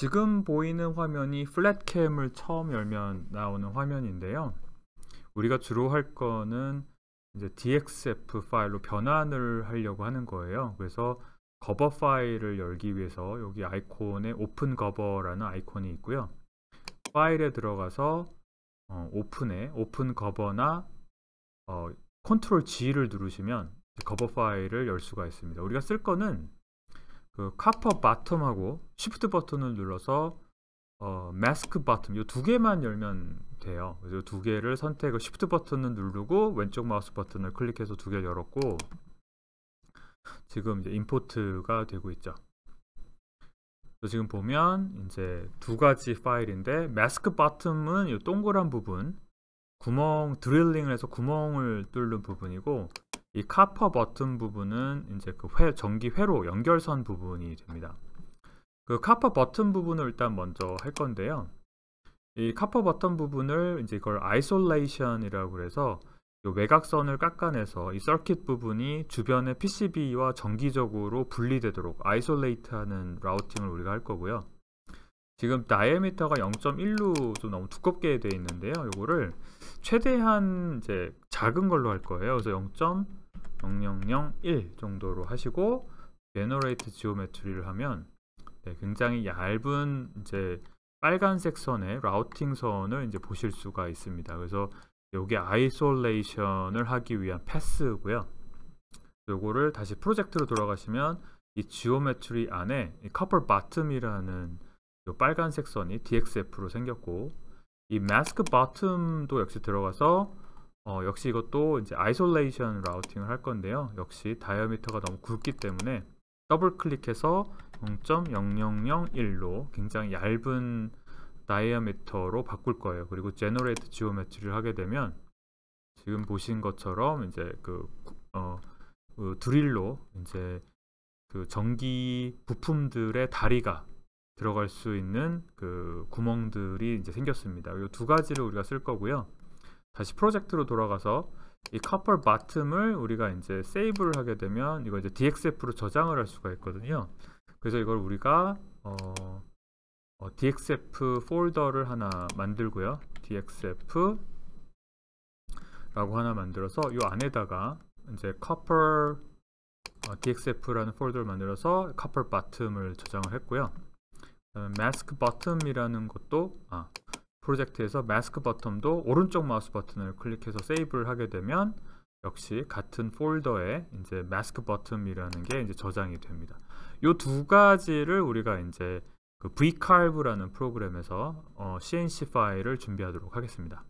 지금 보이는 화면이 플랫캠을 처음 열면 나오는 화면인데요. 우리가 주로 할 거는 이제 DXF 파일로 변환을 하려고 하는 거예요. 그래서 거버 파일을 열기 위해서 여기 아이콘에 오픈 거버라는 아이콘이 있고요. 파일에 들어가서 어, 오픈에 오픈 거버나 어, 컨트롤 G를 누르시면 거버 파일을 열 수가 있습니다. 우리가 쓸 거는 그 카퍼 바텀하고 쉬프트 버튼을 눌러서 어, 마스크 바텀 이두 개만 열면 돼요. 그래서 두 개를 선택을 쉬프트 버튼을 누르고 왼쪽 마우스 버튼을 클릭해서 두 개를 열었고 지금 이제 임포트가 되고 있죠. 지금 보면 이제 두 가지 파일인데 마스크 바텀은 이 동그란 부분 구멍 드릴링을 해서 구멍을 뚫는 부분이고 이 카퍼 버튼 부분은 이제 그 회, 전기 회로 연결선 부분이 됩니다. 그 카퍼 버튼 부분을 일단 먼저 할 건데요. 이 카퍼 버튼 부분을 이제 이걸 아이솔레이션이라고 해서 외곽선을 깎아내서 이 서킷 부분이 주변의 PCB와 정기적으로 분리되도록 아이솔레이트하는 라우팅을 우리가 할 거고요. 지금 다이아미터가 0.1로 좀 너무 두껍게 되어 있는데요. 이거를 최대한 이제 작은 걸로 할 거예요. 그래서 0. 0001 정도로 하시고 generate geometry를 하면 네, 굉장히 얇은 이제 빨간색 선의 라우팅 선을 이제 보실 수가 있습니다. 그래서 여기 아이솔레이션을 하기 위한 패스고요. 요거를 다시 프로젝트로 돌아가시면 이 geometry 안에 이 t t o 텀이라는요 빨간색 선이 DXF로 생겼고 이 mask b 마 t t o 텀도 역시 들어가서 어, 역시 이것도 이제 아이솔레이션 라우팅을 할 건데요. 역시 다이아미터가 너무 굵기 때문에 더블 클릭해서 0.0001로 굉장히 얇은 다이아미터로 바꿀 거예요. 그리고 제너레이트 지오메트리를 하게 되면 지금 보신 것처럼 이제 그, 어, 그 드릴로 이제 그 전기 부품들의 다리가 들어갈 수 있는 그 구멍들이 이제 생겼습니다. 이 두 가지를 우리가 쓸 거고요. 다시 프로젝트로 돌아가서 이 커플 바텀을 우리가 이제 세이브를 하게 되면 이거 이제 DXF로 저장을 할 수가 있거든요. 그래서 이걸 우리가 어, 어, DXF 폴더를 하나 만들고요. DXF라고 하나 만들어서 이 안에다가 이제 카펄 어, DXF라는 폴더를 만들어서 커플 바텀을 저장을 했고요. 마스크 바텀이라는 것도 아, 프로젝트에서 마스크 버튼도 오른쪽 마우스 버튼을 클릭해서 세이브를 하게 되면 역시 같은 폴더에 이제 마스크 버튼이라는 게 이제 저장이 됩니다. 이두 가지를 우리가 이제 그 vcarve라는 프로그램에서 어, CNC 파일을 준비하도록 하겠습니다.